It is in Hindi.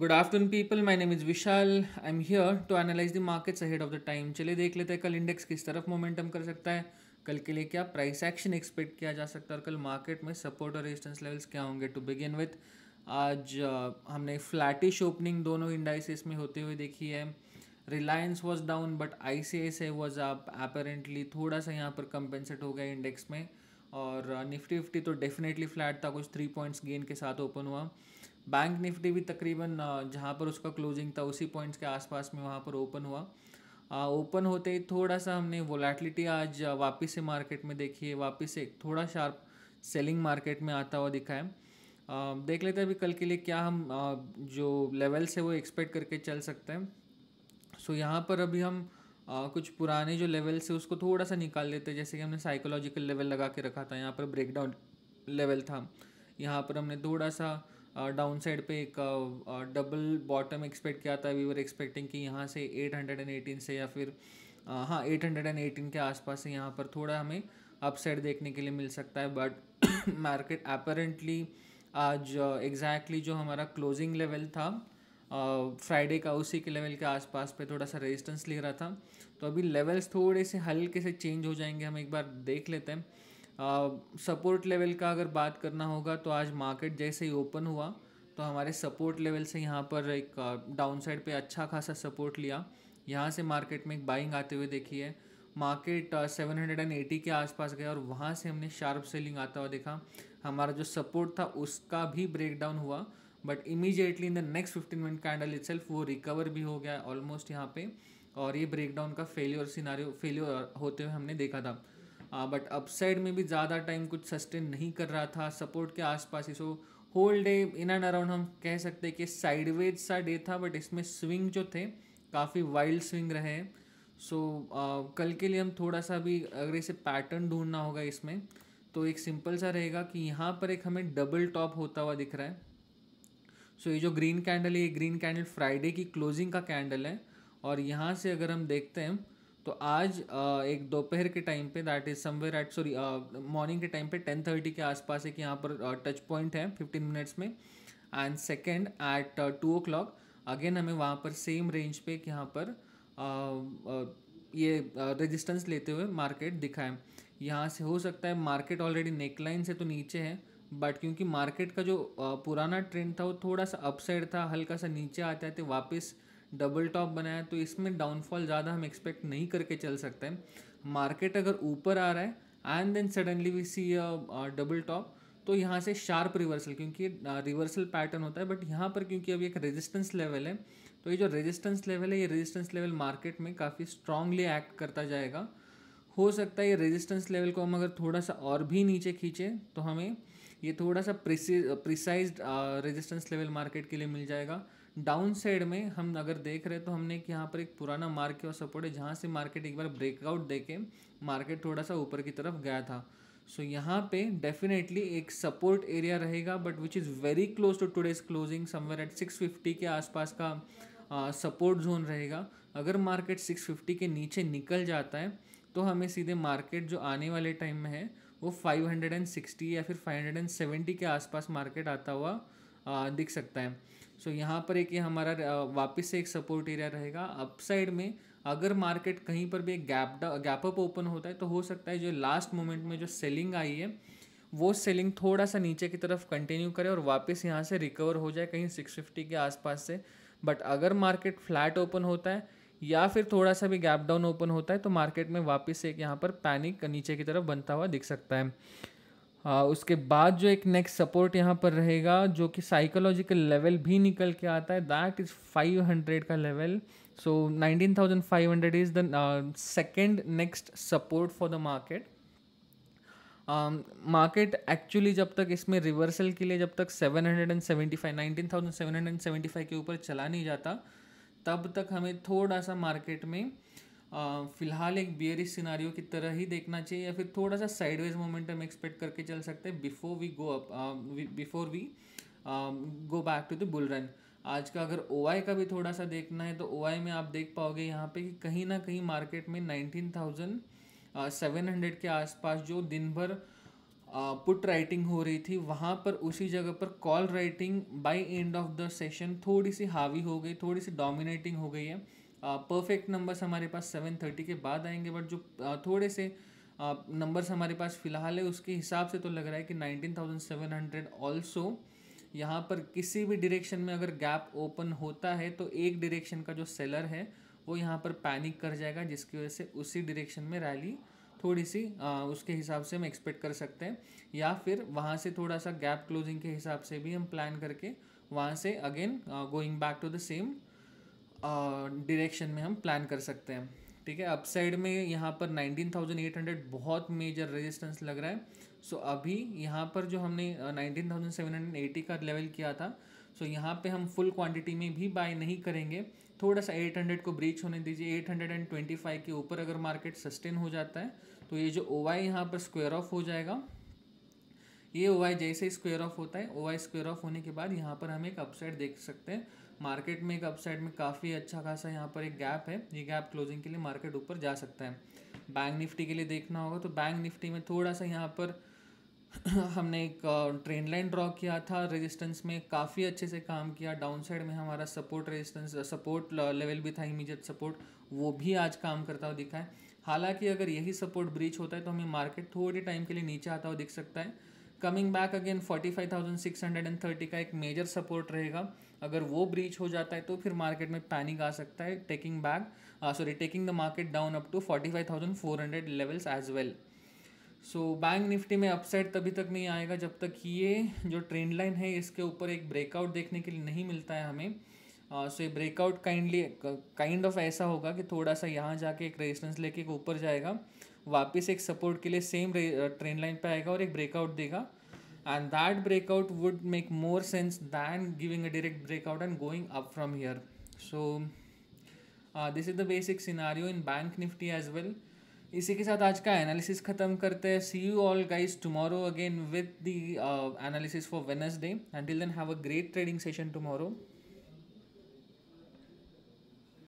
good afternoon people my name is Vishal I am here to analyse the markets ahead of the time चलिए देख लेते हैं कल इंडेक्स किस तरफ मोमेंटम कर सकता है कल के लिए क्या प्राइस एक्शन एक्सपेक्ट किया जा सकता है और कल मार्केट में सपोर्ट और रेजिस्टेंस लेवल्स क्या होंगे टू बिगिन विथ आज हमने फ्लैटिश ओपनिंग दोनों इंडाइसिस में होते हुए देखी है Reliance was down but I C I C was आप अपेरेंटली थोड़ा सा यहाँ पर कंपेंसेट हो गया इंडेक्स में और निफ्टी uh, फिफ्टी तो डेफिनेटली फ्लैट था कुछ थ्री पॉइंट्स गेन के साथ ओपन हुआ बैंक निफ्टी भी तकरीबन uh, जहाँ पर उसका क्लोजिंग था उसी पॉइंट्स के आसपास में वहाँ पर ओपन हुआ ओपन uh, होते ही थोड़ा सा हमने वोलेटिलिटी आज वापस से मार्केट में देखी है वापस से थोड़ा शार्प सेलिंग मार्केट में आता हुआ दिखा है देख लेते हैं अभी कल के लिए क्या हम जो लेवल्स है वो एक्सपेक्ट करके चल सकते हैं सो यहाँ पर अभी हम आ, कुछ पुराने जो लेवल्स है उसको थोड़ा सा निकाल लेते हैं जैसे कि हमने साइकोलॉजिकल लेवल लगा के रखा था यहाँ पर ब्रेकडाउन लेवल था यहाँ पर हमने थोड़ा सा डाउन साइड पर एक डबल बॉटम एक्सपेक्ट किया था वी वर एक्सपेक्टिंग कि यहाँ से एट हंड्रेड एंड एटीन से या फिर हाँ एट हंड्रेड एंड एटीन के आसपास से यहाँ पर थोड़ा हमें अपसाइड देखने के लिए मिल सकता है बट मार्केट अपरेंटली आज एग्जैक्टली exactly जो हमारा क्लोजिंग लेवल था फ्राइडे का उसी के लेवल के आसपास पे थोड़ा सा रेजिस्टेंस ले रहा था तो अभी लेवल्स थोड़े से हल्के से चेंज हो जाएंगे हम एक बार देख लेते हैं सपोर्ट लेवल का अगर बात करना होगा तो आज मार्केट जैसे ही ओपन हुआ तो हमारे सपोर्ट लेवल से यहाँ पर एक डाउन साइड पर अच्छा खासा सपोर्ट लिया यहाँ से मार्केट में एक बाइंग आते हुए देखी है market seven hundred and eighty के आसपास गया और वहाँ से हमने शार्प सेलिंग आता हुआ देखा हमारा जो सपोर्ट था उसका भी ब्रेकडाउन हुआ but immediately in the next fifteen minute candle it वो रिकवर भी हो गया ऑलमोस्ट यहाँ पे और ये ब्रेकडाउन का फेल्योर सिनारियो फेल्योर होते हुए हमने देखा था बट अप साइड में भी ज़्यादा टाइम कुछ सस्टेन नहीं कर रहा था सपोर्ट के आसपास ही so whole day in and around हम कह सकते हैं कि साइडवेज सा डे था बट इसमें स्विंग जो थे काफ़ी वाइल्ड स्विंग रहे सो so, uh, कल के लिए हम थोड़ा सा भी अगर इसे पैटर्न ढूंढना होगा इसमें तो एक सिंपल सा रहेगा कि यहाँ पर एक हमें डबल टॉप होता हुआ दिख रहा है सो ये जो ग्रीन कैंडल है ये ग्रीन कैंडल फ्राइडे की क्लोजिंग का कैंडल है और यहाँ से अगर हम देखते हैं तो आज एक दोपहर के टाइम पे that is somewhere at sorry morning के टाइम पे टेन थर्टी के आसपास एक यहाँ पर टच पॉइंट है फिफ्टीन मिनट्स में and second at two o'clock again हमें वहाँ पर सेम रेंज पे यहाँ पर uh, uh, ये रेजिस्टेंस uh, लेते हुए मार्केट दिखाएं यहाँ से हो सकता है मार्केट ऑलरेडी नेकलाइन से तो नीचे है बट क्योंकि मार्केट का जो पुराना ट्रेंड था वो थोड़ा सा अपसाइड था हल्का सा नीचे आते आते तो वापस डबल टॉप बनाया तो इसमें डाउनफॉल ज़्यादा हम एक्सपेक्ट नहीं करके चल सकते हैं मार्केट अगर ऊपर आ रहा है and then suddenly we see double top तो यहाँ से शार्प रिवर्सल क्योंकि रिवर्सल पैटर्न होता है बट यहाँ पर क्योंकि अभी एक रेजिस्टेंस लेवल है तो ये जो रेजिस्टेंस लेवल है ये रेजिस्टेंस लेवल मार्केट में काफ़ी स्ट्रांगली एक्ट करता जाएगा हो सकता है ये रेजिस्टेंस लेवल को हम अगर थोड़ा सा और भी नीचे खींचें तो हमें ये थोड़ा सा प्रिसाइज रेजिस्टेंस लेवल मार्केट के लिए मिल जाएगा डाउन साइड में हम अगर देख रहे हैं तो हमने कि यहाँ पर एक पुराना मार्केट और सपोर्ट है जहाँ से मार्केट एक बार ब्रेकआउट दे के मार्केट थोड़ा सा ऊपर की तरफ गया था सो so, यहाँ पे डेफिनेटली एक सपोर्ट एरिया रहेगा but which is very close to today's closing somewhere at six fifty के आसपास का सपोर्ट जोन रहेगा अगर मार्केट सिक्स फिफ्टी के नीचे निकल जाता है तो हमें सीधे मार्केट जो आने वाले टाइम में है वो 560 या फिर 570 के आसपास मार्केट आता हुआ दिख सकता है सो so, यहाँ पर एक ये हमारा वापस से एक सपोर्ट एरिया रहेगा अपसाइड में अगर मार्केट कहीं पर भी एक गैप गैप अप ओपन होता है तो हो सकता है जो लास्ट मोमेंट में जो सेलिंग आई है वो सेलिंग थोड़ा सा नीचे की तरफ कंटिन्यू करे और वापस यहाँ से रिकवर हो जाए कहीं सिक्स फिफ्टी के आसपास से बट अगर मार्केट फ्लैट ओपन होता है या फिर थोड़ा सा भी गैप डाउन ओपन होता है तो मार्केट में वापस एक यहाँ पर पैनिक नीचे की तरफ बनता हुआ दिख सकता है आ, उसके बाद जो एक नेक्स्ट सपोर्ट यहाँ पर रहेगा जो कि साइकोलॉजिकल लेवल भी निकल के आता है दैट इज़ हंड्रेड का level so nineteen is the second next support for the market market actually जब तक इसमें रिवर्सल के लिए जब तक seven seven hundred hundred and seventy five nineteen thousand seventy five के ऊपर चला नहीं जाता तब तक हमें थोड़ा सा मार्केट में फिलहाल एक बियरिश सिनारियो की तरह ही देखना चाहिए या फिर थोड़ा सा साइडवेज मोमेंटम एक्सपेक्ट करके चल सकते हैं before we go up before we go back to the bull run आज का अगर ओ का भी थोड़ा सा देखना है तो ओ में आप देख पाओगे यहाँ पे कि कहीं ना कहीं मार्केट में नाइनटीन थाउजेंड सेवन हंड्रेड के आसपास जो दिन भर पुट राइटिंग हो रही थी वहाँ पर उसी जगह पर call writing by end of the session थोड़ी सी हावी हो गई थोड़ी सी डोमिनेटिंग हो गई है परफेक्ट नंबर्स हमारे पास सेवन थर्टी के बाद आएंगे बट जो थोड़े से नंबर्स हमारे पास फ़िलहाल है उसके हिसाब से तो लग रहा है कि nineteen thousand seven hundred also यहाँ पर किसी भी डिरेक्शन में अगर गैप ओपन होता है तो एक डिरेक्शन का जो सेलर है वो यहाँ पर पैनिक कर जाएगा जिसकी वजह से उसी डिरेक्शन में रैली थोड़ी सी आ, उसके हिसाब से हम एक्सपेक्ट कर सकते हैं या फिर वहाँ से थोड़ा सा गैप क्लोजिंग के हिसाब से भी हम प्लान करके वहाँ से again going back to the same direction में हम प्लान कर सकते हैं ठीक है अपसाइड में यहाँ पर 19,800 बहुत मेजर रेजिस्टेंस लग रहा है सो so, अभी यहाँ पर जो हमने 19,780 का लेवल किया था सो so, यहाँ पे हम फुल क्वांटिटी में भी बाय नहीं करेंगे थोड़ा सा 800 को ब्रीच होने दीजिए 825 के ऊपर अगर मार्केट सस्टेन हो जाता है तो ये जो ओ वाई यहाँ पर स्क्वेयर ऑफ हो जाएगा ये ओ वाई जैसे स्क्वेयर ऑफ होता है ओ वाई स्क्वेयर ऑफ होने के बाद यहाँ पर हम एक अपसाइड देख सकते हैं मार्केट में एक अपसाइड में काफ़ी अच्छा खासा यहाँ पर एक गैप है ये गैप क्लोजिंग के लिए मार्केट ऊपर जा सकता है बैंक निफ्टी के लिए देखना होगा तो बैंक निफ्टी में थोड़ा सा यहाँ पर हमने एक ट्रेंड लाइन ड्रॉ किया था रेजिस्टेंस में काफ़ी अच्छे से काम किया डाउन साइड में हमारा सपोर्ट रेजिस्टेंस सपोर्ट लेवल भी था इमीजिएट सपोर्ट वो भी आज काम करता हुआ दिखा है हालांकि अगर यही सपोर्ट ब्रीच होता है तो हमें मार्केट थोड़े टाइम के लिए नीचे आता हुआ दिख सकता है coming back again forty five thousand six hundred and thirty का एक मेजर सपोर्ट रहेगा अगर वो ब्रीच हो जाता है तो फिर मार्केट में पैनिक आ सकता है taking back sorry taking the market down up to forty five thousand four hundred levels as well so bank Nifty में अपसाइड तभी तक नहीं आएगा जब तक ये जो ट्रेंड लाइन है इसके ऊपर एक ब्रेकआउट देखने के लिए नहीं मिलता है हमें सो uh, ये ब्रेकआउट काइंडली काइंड ऑफ ऐसा होगा कि थोड़ा सा यहाँ जाके एक रेजिस्टेंस लेके एक ऊपर जाएगा वापस एक सपोर्ट के लिए सेम ट्रेन लाइन पे आएगा और एक ब्रेकआउट देगा and that breakout would make more sense than giving a direct breakout and going up from here so this is the basic scenario in bank Nifty as well इसी के साथ आज का एनालिसिस ख़त्म करते हैं see you all guys tomorrow again with the analysis for Wednesday and till then have a great trading session tomorrow